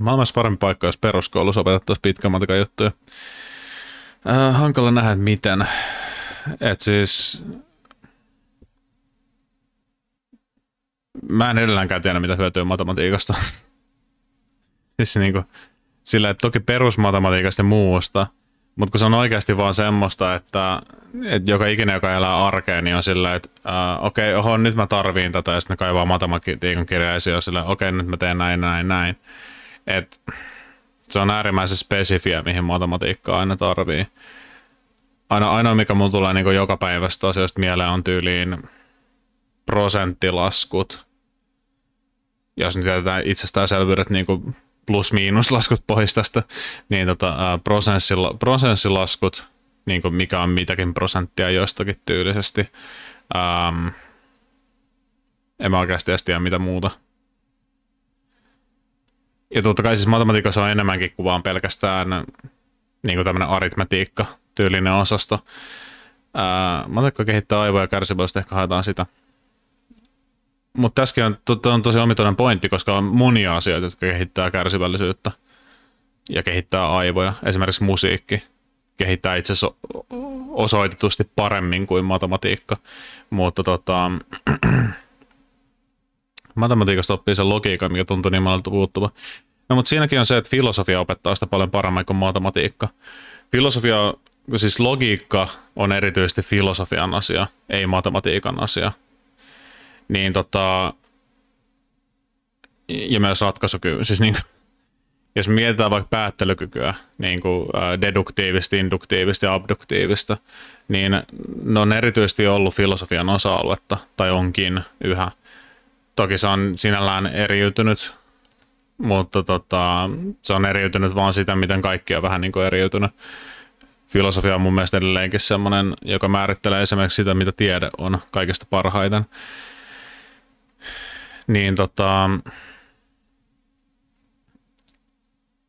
Maailmassa parempi paikka, jos peruskoulussa opetettaisiin pitkän matkan juttuja. Äh, hankala nähdä, että miten. Et siis... Mä en edelläänkään tiedä, mitä hyötyä matematiikasta siis kuin, niinku, sillä, että toki perusmatematiikasta ja muusta, mutta kun se on oikeasti vaan semmoista, että, että joka ikinen, joka elää arkeen, niin on sillä, että äh, okei, okay, oho, nyt mä tarviin tätä, ja sitten kaivaa matematiikan kirjaisia, ja sillä, okei, okay, nyt mä teen näin, näin, näin. Et se on äärimmäisen spesifiä, mihin matematiikkaa aina tarvii. Aina, ainoa, mikä mun tulee niin joka päivästä asioista mieleen, on tyyliin prosenttilaskut. Jos nyt jätetään itsestäänselvyydet niin plus-miinuslaskut pois tästä, niin tota, prosenssilaskut, niin mikä on mitäkin prosenttia jostakin tyylisesti. Ähm, en mä oikeasti edes tiedä mitä muuta. Ja totta kai siis matematiikassa on enemmänkin kuin vaan pelkästään niin tämmöinen aritmetiikka tyylinen osasto. Ää, matematiikka kehittää aivoja kärsivällisesti, ehkä haetaan sitä. Mutta tässäkin on, to, on tosi omituinen pointti, koska on monia asioita, jotka kehittää kärsivällisyyttä ja kehittää aivoja. Esimerkiksi musiikki kehittää itse asiassa osoitetusti paremmin kuin matematiikka, mutta tota, matematiikasta oppii sen logiikan, mikä tuntuu niin monelta puuttuva. No mutta siinäkin on se, että filosofia opettaa sitä paljon paremmin kuin matematiikka. Filosofia, siis logiikka on erityisesti filosofian asia, ei matematiikan asia. Niin tota, ja myös ratkaisukyky, siis niin, jos mietitään vaikka päättelykykyä, niin kuin deduktiivista, induktiivista ja abduktiivista, niin ne on erityisesti ollut filosofian osa-aluetta, tai onkin yhä. Toki se on sinällään eriytynyt mutta tota, se on eriytynyt vaan sitä, miten kaikki on vähän niin kuin eriytynyt. Filosofia on mun mielestä edelleenkin sellainen, joka määrittelee esimerkiksi sitä, mitä tiede on kaikista parhaiten. Niin tota,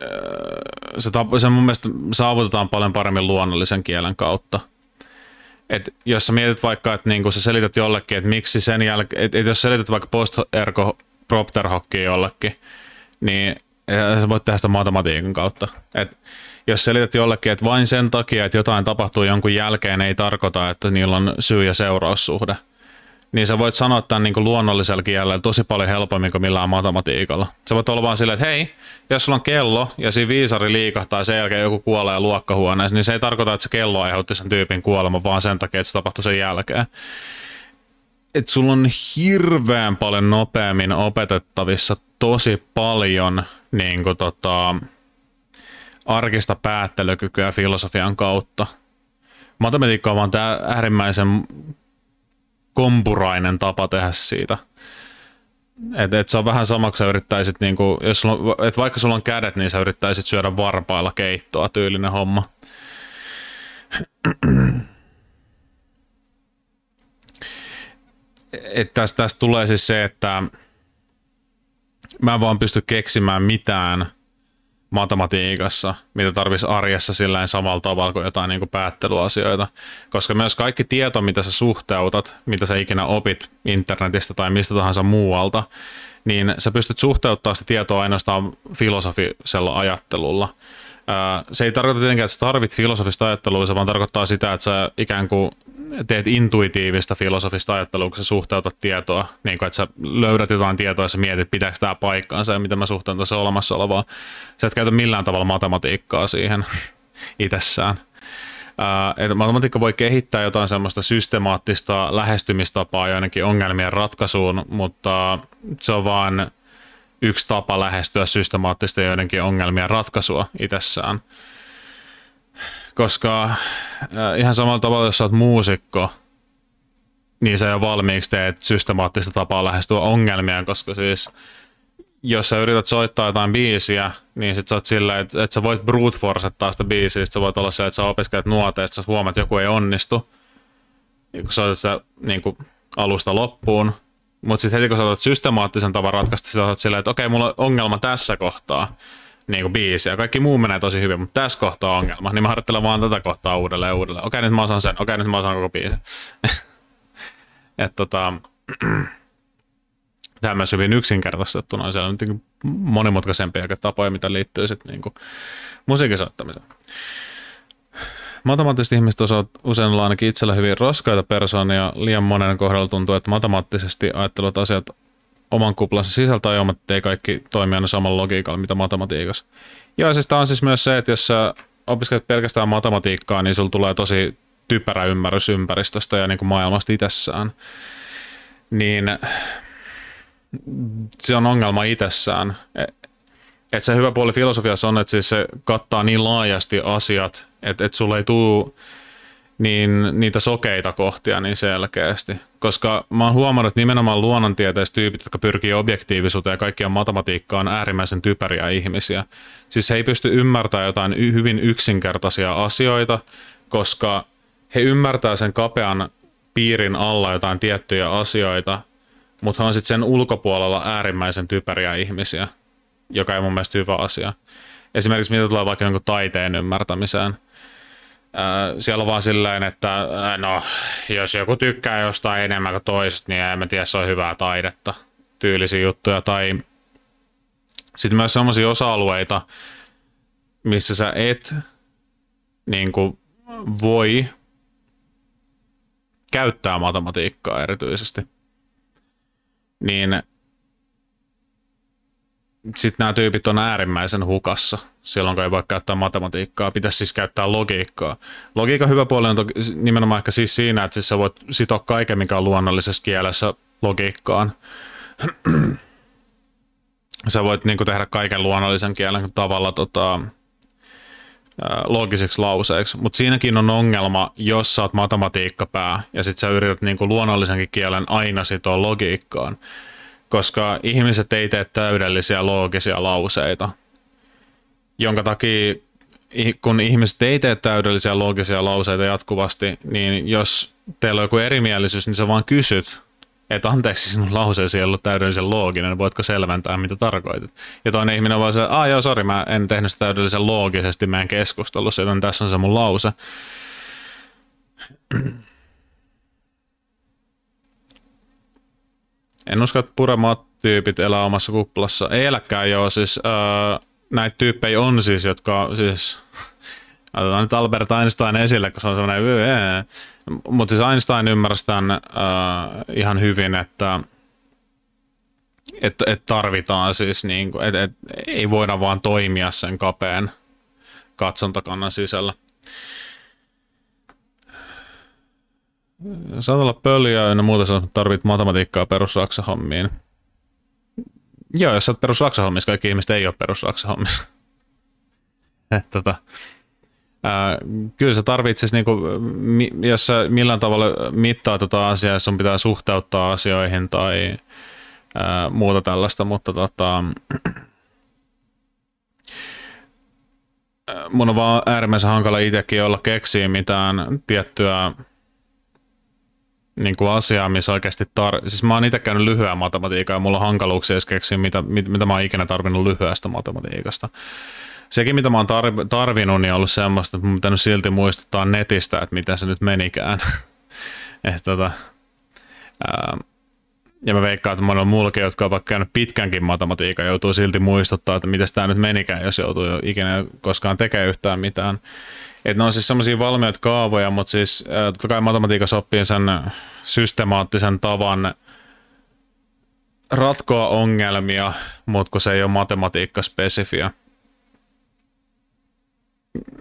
öö, se, tap- se mun mielestä saavutetaan paljon paremmin luonnollisen kielen kautta. Et jos sä mietit vaikka, että niinku sä selität jollekin, että miksi sen jälkeen, että et jos selität vaikka post-ergo propterhokkiin jollekin, niin sä voit tehdä sitä matematiikan kautta. Et jos selität jollekin, että vain sen takia, että jotain tapahtuu jonkun jälkeen, ei tarkoita, että niillä on syy- ja seuraussuhde. Niin sä voit sanoa tämän niin kuin luonnollisella kielellä tosi paljon helpommin kuin millään matematiikalla. Sä voit olla vaan silleen, että hei, jos sulla on kello ja siinä viisari liikahtaa ja sen jälkeen joku kuolee luokkahuoneessa, niin se ei tarkoita, että se kello aiheutti sen tyypin kuoleman, vaan sen takia, että se tapahtui sen jälkeen että sulla on hirveän paljon nopeammin opetettavissa tosi paljon niin kuin tota, arkista päättelykykyä filosofian kautta. Matematiikka on vaan tämä äärimmäisen kompurainen tapa tehdä siitä. Et, et se on vähän sama, kun sä yrittäisit, niinku, jos sulla, et vaikka sulla on kädet, niin sä yrittäisit syödä varpailla keittoa, tyylinen homma. että tästä, tästä tulee siis se, että mä en vaan pysty keksimään mitään matematiikassa, mitä tarvitsisi arjessa sillä samalla tavalla kuin jotain niin kuin päättelyasioita. Koska myös kaikki tieto, mitä sä suhteutat, mitä sä ikinä opit internetistä tai mistä tahansa muualta, niin sä pystyt suhteuttamaan sitä tietoa ainoastaan filosofisella ajattelulla. Se ei tarkoita tietenkään, että sä tarvit filosofista ajattelua, se vaan tarkoittaa sitä, että sä ikään kuin teet intuitiivista filosofista ajattelua, kun sä suhteutat tietoa, niin kuin, että sä löydät jotain tietoa ja sä mietit, pitääkö tämä paikkaansa ja mitä mä suhtaan tässä olemassa olevaa. Sä et käytä millään tavalla matematiikkaa siihen itsessään. Ää, matematiikka voi kehittää jotain semmoista systemaattista lähestymistapaa joidenkin ongelmien ratkaisuun, mutta se on vaan yksi tapa lähestyä systemaattista joidenkin ongelmien ratkaisua itsessään koska äh, ihan samalla tavalla, jos sä oot muusikko, niin sä jo valmiiksi teet systemaattista tapaa lähestyä ongelmia, koska siis jos sä yrität soittaa jotain biisiä, niin sit sä oot sillä, että että sä voit brute forcettaa sitä biisiä, sit sä voit olla se, että sä opiskelet nuoteista, sä huomaat, että joku ei onnistu, ja kun sä oot sitä niin kuin alusta loppuun, mutta sitten heti kun sä otat systemaattisen tavan ratkaista, sä oot silleen, että okei, okay, mulla on ongelma tässä kohtaa, niin kuin ja Kaikki muu menee tosi hyvin, mutta tässä kohtaa on ongelma. Niin mä harjoittelen vaan tätä kohtaa uudelleen uudelleen. Okei, nyt mä osaan sen. Okei, nyt mä osaan koko biisi. Et tota, tämä myös hyvin yksinkertaistettuna. Siellä on nyt niinku monimutkaisempiä tapoja, mitä liittyy sitten niin musiikin soittamiseen. Matemaattiset ihmiset osaavat usein olla ainakin itsellä hyvin raskaita persoonia. Liian monen kohdalla tuntuu, että matemaattisesti ajattelut asiat oman kuplansa sisältä ajomatta ei kaikki toimi aina samalla logiikalla, mitä matematiikassa. Siis tämä on siis myös se, että jos sä opiskelet pelkästään matematiikkaa, niin sulla tulee tosi typerä ymmärrys ympäristöstä ja niin kuin maailmasta itsessään. Niin se on ongelma itsessään. E, et se hyvä puoli filosofiassa on, että siis se kattaa niin laajasti asiat, että et sulla ei tule niin niitä sokeita kohtia niin selkeästi. Koska mä oon huomannut, että nimenomaan luonnontieteiset tyypit, jotka pyrkii objektiivisuuteen ja kaikkiaan matematiikkaan, on äärimmäisen typeriä ihmisiä. Siis he ei pysty ymmärtämään jotain hyvin yksinkertaisia asioita, koska he ymmärtää sen kapean piirin alla jotain tiettyjä asioita, mutta he on sitten sen ulkopuolella äärimmäisen typeriä ihmisiä, joka ei mun mielestä hyvä asia. Esimerkiksi mitä tulee vaikka jonkun taiteen ymmärtämiseen – siellä on vaan silleen, että no, jos joku tykkää jostain enemmän kuin toiset, niin en mä tiedä, se on hyvää taidetta, tyylisiä juttuja. Tai sitten myös sellaisia osa-alueita, missä sä et niin kuin, voi käyttää matematiikkaa erityisesti. Niin sitten nämä tyypit on äärimmäisen hukassa silloin, kun ei voi käyttää matematiikkaa. Pitäisi siis käyttää logiikkaa. Logiikan hyvä puoli on toki, nimenomaan ehkä siis siinä, että siis sä voit sitoa kaiken, mikä on luonnollisessa kielessä logiikkaan. sä voit niin kuin, tehdä kaiken luonnollisen kielen tavalla tota, loogiseksi lauseeksi, mutta siinäkin on ongelma, jos sä oot matematiikkapää ja sit sä yrität niin kuin luonnollisenkin kielen aina sitoa logiikkaan koska ihmiset ei tee täydellisiä loogisia lauseita, jonka takia kun ihmiset ei tee täydellisiä loogisia lauseita jatkuvasti, niin jos teillä on joku erimielisyys, niin sä vaan kysyt, että anteeksi sinun lauseesi ei ollut täydellisen looginen, voitko selventää, mitä tarkoitit. Ja toinen ihminen voi sanoa, että joo, sori, mä en tehnyt sitä täydellisen loogisesti meidän keskustelussa, joten tässä on se mun lause. En usko, että puremaat tyypit elää omassa kuplassa. Ei eläkään joo, siis öö, näitä tyyppejä on siis, jotka siis... Otetaan nyt Albert Einstein esille, koska se on semmoinen... Mutta siis Einstein ymmärsi tämän öö, ihan hyvin, että että et tarvitaan siis, niin kuin, et, et, ei voida vaan toimia sen kapeen katsontakannan sisällä saat olla pöliä ja muuta, sä tarvit matematiikkaa perusraksahommiin. Joo, jos sä oot perusraksahommissa, kaikki ihmiset ei ole perusraksahommissa. Et, tota, ää, kyllä sä tarvitsis, niinku, jos sä millään tavalla mittaa tota asiaa, jos sun pitää suhteuttaa asioihin tai ää, muuta tällaista, mutta tota, mun on vaan äärimmäisen hankala itsekin olla keksiä mitään tiettyä niin kuin asiaa, missä oikeasti tar... Siis mä oon itse käynyt lyhyää matematiikkaa ja mulla on hankaluuksia edes keksiä, mitä, mitä mä oon ikinä tarvinnut lyhyestä matematiikasta. Sekin, mitä mä oon tar- tarvinnut, niin on ollut semmoista, että mun pitänyt silti muistuttaa netistä, että miten se nyt menikään. että tota, ää, ja mä veikkaan, että monella muullakin, jotka ovat käynyt pitkänkin matematiikan, joutuu silti muistuttaa, että miten tämä nyt menikään, jos joutuu jo ikinä koskaan tekemään yhtään mitään. Et ne on siis semmoisia valmiita kaavoja, mutta siis äh, totta kai matematiikassa oppii sen systemaattisen tavan ratkoa ongelmia, mutta kun se ei ole spesifiä.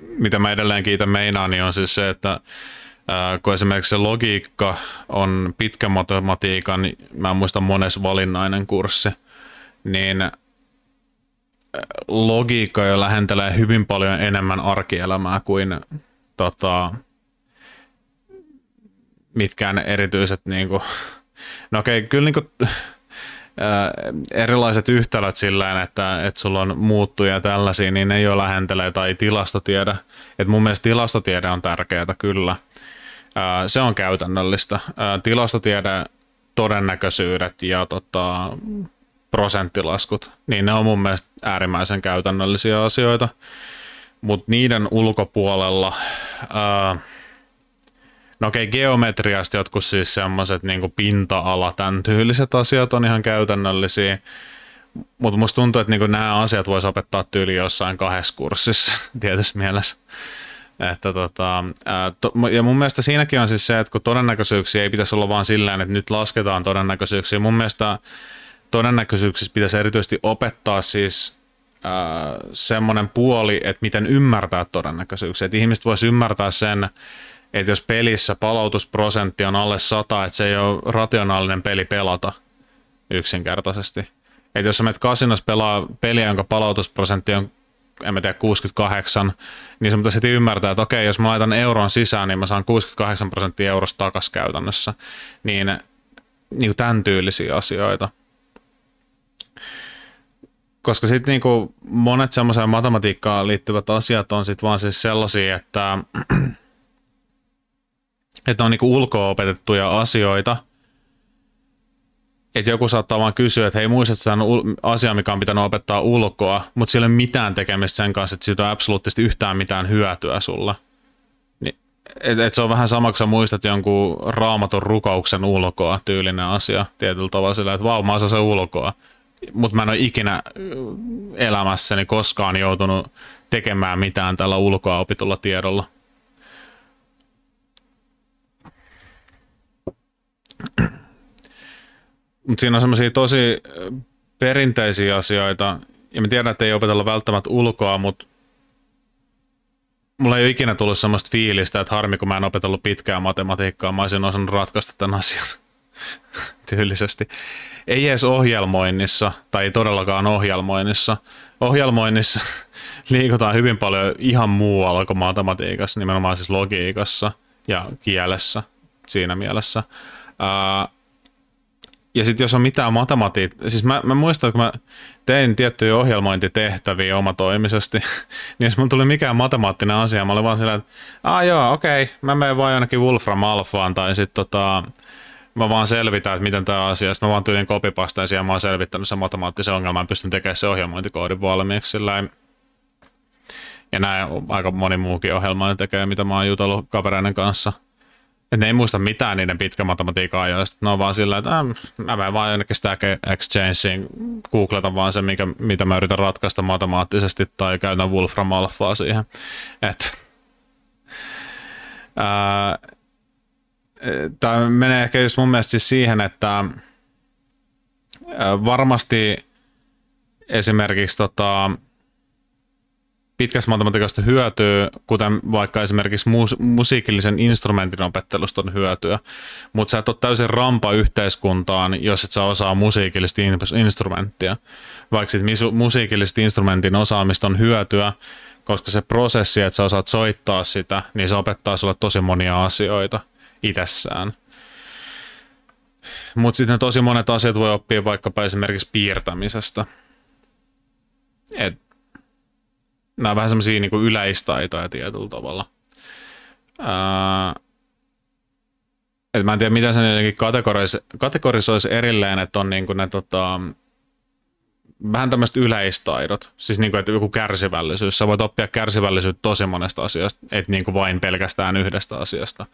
Mitä mä edelleen kiitä meinaan, niin on siis se, että äh, kun esimerkiksi se logiikka on pitkä matematiikan, mä muistan muista mones valinnainen kurssi, niin logiikka jo lähentelee hyvin paljon enemmän arkielämää kuin tota, mitkään erityiset, niin kuin, no okei, okay, kyllä niin kuin, ää, äh, erilaiset yhtälöt sillä että, että sulla on muuttuja ja tällaisia, niin ne jo lähentelee tai tilastotiede, Et mun mielestä tilastotiede on tärkeää kyllä. Ää, äh, se on käytännöllistä. Ää, äh, tilastotiede, todennäköisyydet ja tota, prosenttilaskut, niin ne on mun mielestä äärimmäisen käytännöllisiä asioita. Mutta niiden ulkopuolella, ää, no okei, geometriasta jotkut siis semmoiset niin pinta-ala, tämän tyyliset asiat on ihan käytännöllisiä, mutta musta tuntuu, että niinku nämä asiat voisi opettaa tyyli jossain kahdessa kurssissa tietysti mielessä. Että tota, ää, to, ja mun mielestä siinäkin on siis se, että kun todennäköisyyksiä ei pitäisi olla vaan sillä että nyt lasketaan todennäköisyyksiä. Mun mielestä todennäköisyyksissä pitäisi erityisesti opettaa siis äh, semmoinen puoli, että miten ymmärtää todennäköisyyksiä. Että ihmiset voisi ymmärtää sen, että jos pelissä palautusprosentti on alle 100, että se ei ole rationaalinen peli pelata yksinkertaisesti. Että jos sä menet kasinossa pelaa peliä, jonka palautusprosentti on en mä tiedä, 68, niin se pitäisi ymmärtää, että okei, jos mä laitan euron sisään, niin mä saan 68 prosenttia eurosta takaisin käytännössä. Niin, niin tämän tyylisiä asioita koska sitten niinku monet semmoiseen matematiikkaan liittyvät asiat on sitten vaan siis sellaisia, että, että on niinku ulkoa opetettuja asioita, että joku saattaa vaan kysyä, että hei muistat sen asian, mikä on pitänyt opettaa ulkoa, mutta sillä ei ole mitään tekemistä sen kanssa, että siitä on absoluuttisesti yhtään mitään hyötyä sulla. et, et se on vähän sama, kun sä muistat jonkun raamaton rukouksen ulkoa tyylinen asia tietyllä tavalla sillä, että vau, mä osaan sen ulkoa mutta mä en ole ikinä äh, elämässäni koskaan joutunut tekemään mitään tällä ulkoa opitulla tiedolla. Mutta siinä on semmoisia tosi äh, perinteisiä asioita, ja mä tiedän, että ei opetella välttämättä ulkoa, mutta mulla ei ole ikinä tullut semmoista fiilistä, että harmi kun mä en opetellut pitkää matematiikkaa, mä olisin osannut ratkaista tämän asian tyylisesti ei edes ohjelmoinnissa, tai ei todellakaan ohjelmoinnissa. Ohjelmoinnissa liikutaan hyvin paljon ihan muualla kuin matematiikassa, nimenomaan siis logiikassa ja kielessä siinä mielessä. Ää, ja sitten jos on mitään matematiikkaa, siis mä, mä muistan, kun mä tein tiettyjä ohjelmointitehtäviä omatoimisesti, niin jos mun tuli mikään matemaattinen asia, mä olin vaan sillä, että aah joo, okei, mä menen vaan jonnekin Wolfram Alphaan tai sitten tota, mä vaan selvitän, että miten tämä asia, sitten mä vaan tyylin kopipastaisin ja mä oon selvittänyt sen matemaattisen ongelman, pystyn tekemään se ohjelmointikoodin valmiiksi sillä ja näin aika moni muukin ohjelma tekee, mitä mä oon jutellut kavereiden kanssa. Et ne ei muista mitään niiden pitkä matematiikan ajoista. Ne on vaan sillä, että äh, mä menen vaan jonnekin sitä exchangeen, googletan vaan se, mikä, mitä mä yritän ratkaista matemaattisesti, tai käytän Wolfram Alphaa siihen. Et, ää, tämä menee ehkä just mun mielestä siis siihen, että varmasti esimerkiksi tota, pitkässä matematiikasta hyötyy, kuten vaikka esimerkiksi mus- musiikillisen instrumentin opettelusta on hyötyä, mutta sä et ole täysin rampa yhteiskuntaan, jos et sä osaa musiikillista in- instrumenttia. Vaikka sit mis- musiikillista instrumentin osaamista on hyötyä, koska se prosessi, että sä osaat soittaa sitä, niin se opettaa sulle tosi monia asioita itsessään. Mutta sitten tosi monet asiat voi oppia vaikkapa esimerkiksi piirtämisestä. Et, nämä on vähän semmoisia niin yleistaitoja tietyllä tavalla. Ää, et mä en tiedä, miten se jotenkin kategorisoisi, kategorisoisi erilleen, että on niin kuin ne tota, vähän tämmöiset yleistaidot. Siis niin kuin, että joku kärsivällisyys. Sä voit oppia kärsivällisyyttä tosi monesta asiasta, et niin kuin vain pelkästään yhdestä asiasta.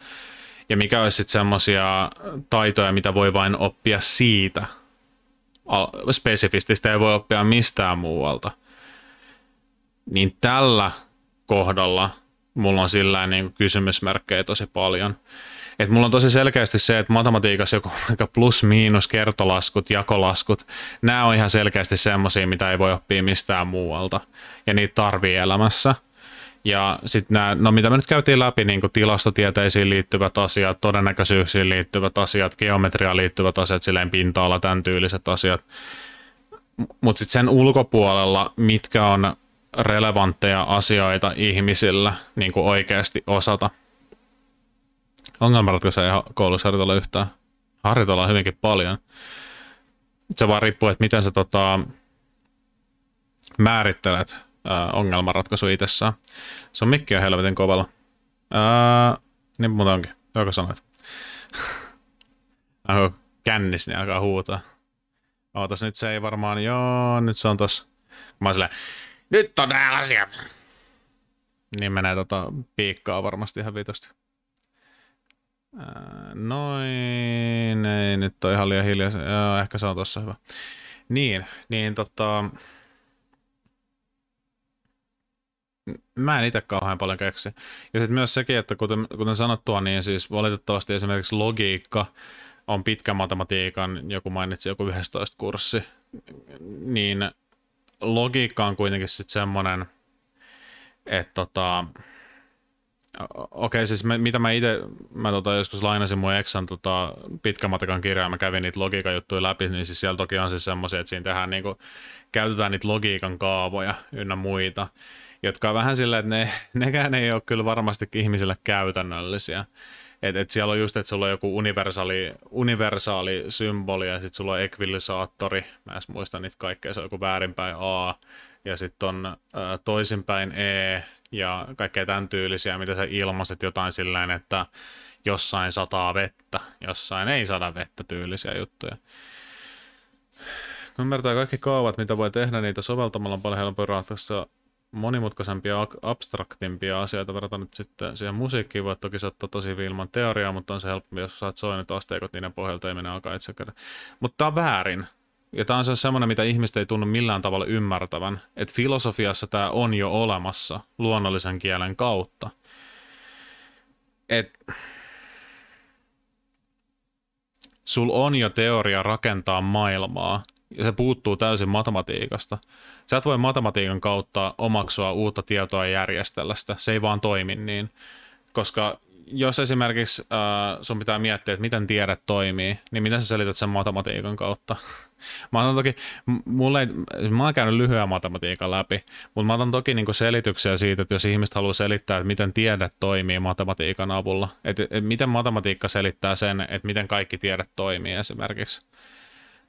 Ja mikä olisi sitten semmoisia taitoja, mitä voi vain oppia siitä spesifististä, ei voi oppia mistään muualta. Niin tällä kohdalla mulla on sillä niin kysymysmerkkejä tosi paljon. Et mulla on tosi selkeästi se, että matematiikassa joku aika plus-miinus, kertolaskut, jakolaskut, nämä on ihan selkeästi semmoisia, mitä ei voi oppia mistään muualta. Ja niitä tarvii elämässä – ja sitten nämä, no mitä me nyt käytiin läpi, niin kuin tilastotieteisiin liittyvät asiat, todennäköisyyksiin liittyvät asiat, geometriaan liittyvät asiat, silleen pinta-ala, tämän tyyliset asiat. Mutta sitten sen ulkopuolella, mitkä on relevantteja asioita ihmisillä niin kuin oikeasti osata. se ei koulussa harjoitella yhtään. Harjoitellaan hyvinkin paljon. Se vaan riippuu, että miten sä tota, määrittelet äh, ongelmanratkaisu itsessään. Se on mikki on helvetin kovalla. Äh, niin muuta onkin. Joka sanoit. Alkoi kännis, niin alkaa huutaa. Ootas nyt se ei varmaan, joo, nyt se on tos. Mä oon nyt on nämä asiat. Niin menee tota piikkaa varmasti ihan vitosti. Noin, ei nyt on ihan liian hiljaisen. Ehkä se on tossa hyvä. Niin, niin tota, mä en itse kauhean paljon keksi. Ja sitten myös sekin, että kuten, kuten sanottua, niin siis valitettavasti esimerkiksi logiikka on pitkä matematiikan, joku mainitsi joku 11 kurssi, niin logiikka on kuitenkin sitten semmoinen, että tota, okei, okay, siis me, mitä mä itse, mä tota, joskus lainasin mun Exan tota, pitkän matakan kirjaa, mä kävin niitä logiikan juttuja läpi, niin siis siellä toki on siis semmoisia, että siinä tehdään niinku, käytetään niitä logiikan kaavoja ynnä muita, jotka on vähän silleen, että ne, nekään ei ole kyllä varmasti ihmisille käytännöllisiä. Et, et siellä on just, että sulla on joku universaali, universaali symboli ja sitten sulla on ekvillisaattori, mä en muista niitä kaikkea, se on joku väärinpäin A, ja sitten on ä, toisinpäin E, ja kaikkea tämän tyylisiä, mitä sä ilmaiset jotain sillä että jossain sataa vettä, jossain ei sada vettä tyylisiä juttuja. Ymmärtää kaikki kaavat, mitä voi tehdä niitä soveltamalla on paljon helpompi ratkaista monimutkaisempia, abstraktimpia asioita verrataan nyt sitten siihen musiikkiin. voi toki saattaa tosi ilman teoriaa, mutta on se helpompi, jos saat soinut asteikot niiden pohjalta ei mene alkaa itse Mutta tämä on väärin. Ja tämä on se semmoinen, mitä ihmiset ei tunnu millään tavalla ymmärtävän, että filosofiassa tämä on jo olemassa luonnollisen kielen kautta. Et... Sul on jo teoria rakentaa maailmaa, ja se puuttuu täysin matematiikasta. Sä et voi matematiikan kautta omaksua uutta tietoa ja järjestellä sitä. Se ei vaan toimi niin, koska jos esimerkiksi äh, sun pitää miettiä, että miten tiedet toimii, niin miten sä selität sen matematiikan kautta? Mä otan toki, mulle ei, mä oon käynyt lyhyen matematiikan läpi, mutta mä otan toki niinku selityksiä siitä, että jos ihmiset haluaa selittää, että miten tiedet toimii matematiikan avulla, että, että miten matematiikka selittää sen, että miten kaikki tiedet toimii esimerkiksi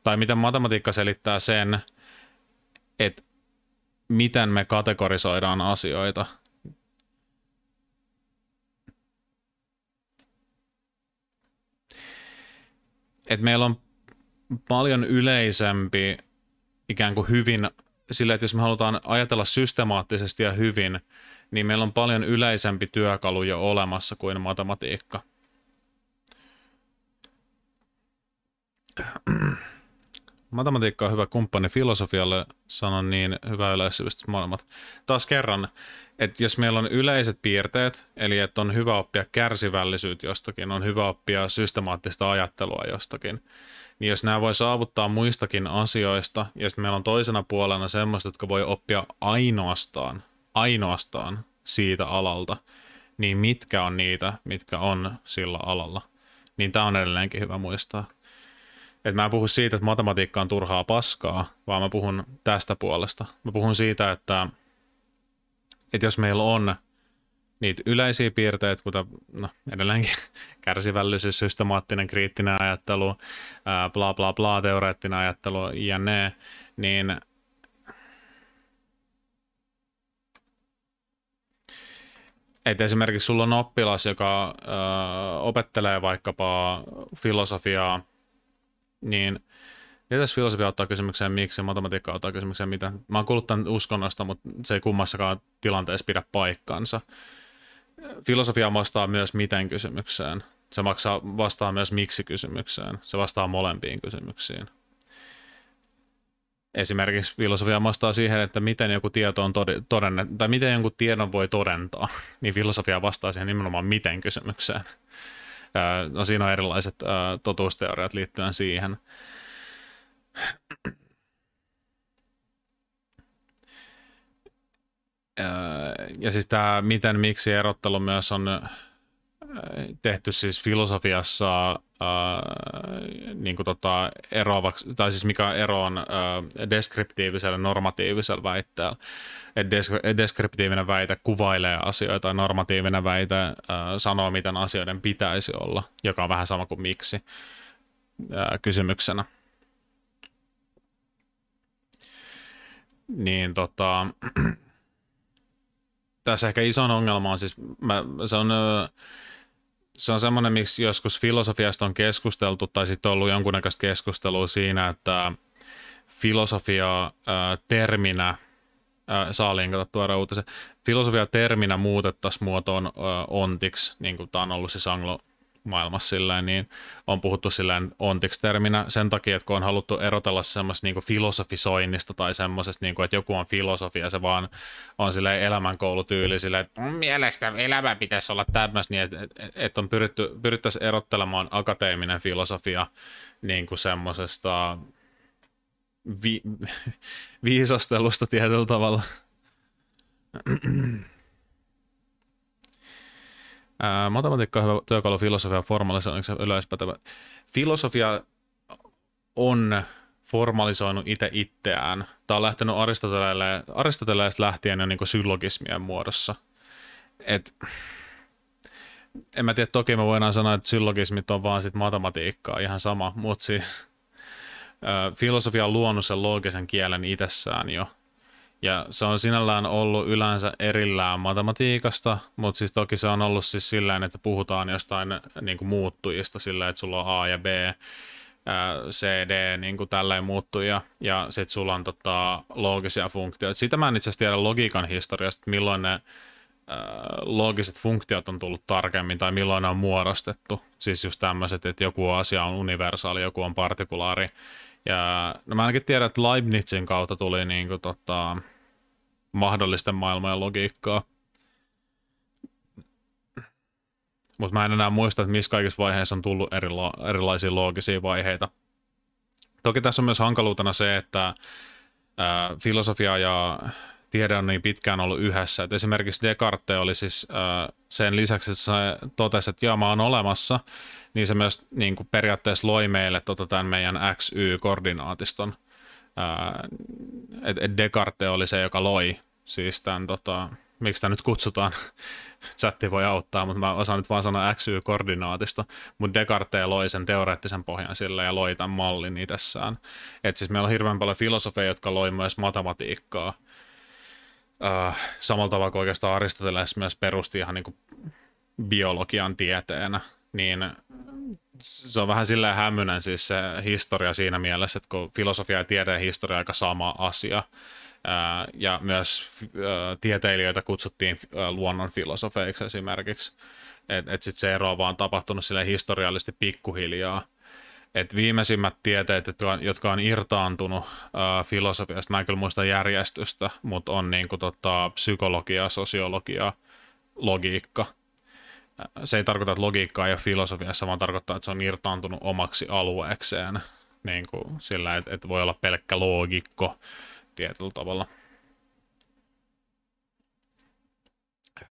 tai miten matematiikka selittää sen, että miten me kategorisoidaan asioita. Et meillä on paljon yleisempi ikään kuin hyvin, sillä että jos me halutaan ajatella systemaattisesti ja hyvin, niin meillä on paljon yleisempi työkalu jo olemassa kuin matematiikka. Matematiikka on hyvä kumppani filosofialle, sanon niin, hyvä yleissivistys molemmat. Taas kerran, että jos meillä on yleiset piirteet, eli että on hyvä oppia kärsivällisyyttä jostakin, on hyvä oppia systemaattista ajattelua jostakin, niin jos nämä voi saavuttaa muistakin asioista, ja sitten meillä on toisena puolena semmoista, jotka voi oppia ainoastaan, ainoastaan siitä alalta, niin mitkä on niitä, mitkä on sillä alalla. Niin tämä on edelleenkin hyvä muistaa. Et mä en puhu siitä, että matematiikka on turhaa paskaa, vaan mä puhun tästä puolesta. Mä puhun siitä, että, että jos meillä on niitä yleisiä piirteitä, kuten no, edelleenkin kärsivällisyys, systemaattinen, kriittinen ajattelu, ää, bla bla bla, teoreettinen ajattelu ja ne, niin Et esimerkiksi sulla on oppilas, joka ö, opettelee vaikkapa filosofiaa niin filosofia ottaa kysymykseen miksi ja matematiikka ottaa kysymykseen mitä. Mä oon kuullut tämän uskonnosta, mutta se ei kummassakaan tilanteessa pidä paikkansa. Filosofia vastaa myös miten kysymykseen. Se maksaa, vastaa myös miksi kysymykseen. Se vastaa molempiin kysymyksiin. Esimerkiksi filosofia vastaa siihen, että miten joku tieto on tod- tai miten jonkun tiedon voi todentaa, niin filosofia vastaa siihen nimenomaan miten kysymykseen. No siinä on erilaiset totuusteoriat liittyen siihen. Ja siis tämä miten, miksi erottelu myös on tehty siis filosofiassa Äh, niin kuin tota, eroavaksi, tai siis mikä ero on äh, deskriptiivisellä ja normatiivisella väitteellä. Et des, deskriptiivinen väite kuvailee asioita ja normatiivinen väite äh, sanoo, miten asioiden pitäisi olla, joka on vähän sama kuin miksi äh, kysymyksenä. Niin tota, tässä ehkä iso ongelma on siis, mä, se on... Äh, se on semmoinen, miksi joskus filosofiasta on keskusteltu tai sitten on ollut jonkunnäköistä keskustelua siinä, että äh, filosofia ää, äh, terminä, äh, saa linkata tuoda uutisen, filosofia terminä muutettaisiin muotoon ää, ontiksi, niin kuin tämä on ollut siis anglo maailmassa sillä niin on puhuttu sillä ontiksi-terminä sen takia, että kun on haluttu erotella semmoista niin filosofisoinnista tai semmoisesta, niin että joku on filosofia, se vaan on sillä elämänkoulutyyli sillä, että mun mielestä elämä pitäisi olla tämmöistä, niin että, että on pyritty, pyrittäisiin erottelemaan akateeminen filosofia niin kuin semmoisesta vi- viisastelusta tietyllä tavalla matematiikka on hyvä työkalu filosofia formalisoinniksi yleispätevä. Filosofia on formalisoinut itse itseään. Tämä on lähtenyt aristoteleista lähtien jo niin syllogismien muodossa. Et, en mä tiedä, toki me voidaan sanoa, että syllogismit on vaan sit matematiikkaa, ihan sama, mutta siis filosofia on luonut sen loogisen kielen itsessään jo. Ja se on sinällään ollut yleensä erillään matematiikasta, mutta siis toki se on ollut siis sillä että puhutaan jostain niin kuin muuttujista sillä, että sulla on A ja B, CD, niin kuin tälleen muuttuja, ja sitten sulla on tota, loogisia funktioita. Sitä mä en itse asiassa tiedä logiikan historiasta, että milloin ne loogiset funktiot on tullut tarkemmin tai milloin ne on muodostettu. Siis just tämmöiset, että joku asia on universaali, joku on partikulaari ja no mä ainakin tiedän, että Leibnizin kautta tuli niin kuin, tota, mahdollisten maailmojen logiikkaa. Mutta mä en enää muista, että missä kaikissa vaiheissa on tullut erila- erilaisia loogisia vaiheita. Toki tässä on myös hankaluutena se, että ää, filosofia ja tiede on niin pitkään ollut yhdessä. Et esimerkiksi Descartes oli siis äh, sen lisäksi, että se totesi, että joo, mä oon olemassa, niin se myös niin kuin periaatteessa loi meille tota, tämän meidän XY-koordinaatiston. Äh, et, et Descartes oli se, joka loi siis tämän, tota, miksi tämä nyt kutsutaan, chatti voi auttaa, mutta mä osaan nyt vaan sanoa XY-koordinaatista, mutta Descartes loi sen teoreettisen pohjan sille ja loi tämän mallin itsessään. Et siis meillä on hirveän paljon filosofeja, jotka loi myös matematiikkaa, äh, samalla tavalla kuin oikeastaan Aristoteles myös perusti ihan niin kuin biologian tieteenä, niin se on vähän silleen hämynen siis se historia siinä mielessä, että kun filosofia ja tiede ja historia on aika sama asia, äh, ja myös ää, äh, tieteilijöitä kutsuttiin ää, äh, luonnonfilosofeiksi esimerkiksi, että et, et sitten se ero on vaan tapahtunut sille historiallisesti pikkuhiljaa, että viimeisimmät tieteet, jotka on, jotka on irtaantunut ää, filosofiasta, mä en kyllä muista järjestystä, mutta on niin kuin, tota, psykologia, sosiologia, logiikka. Se ei tarkoita, että logiikka ei ole filosofiassa, vaan tarkoittaa, että se on irtaantunut omaksi alueekseen niin kuin sillä, että, että voi olla pelkkä loogikko tietyllä tavalla.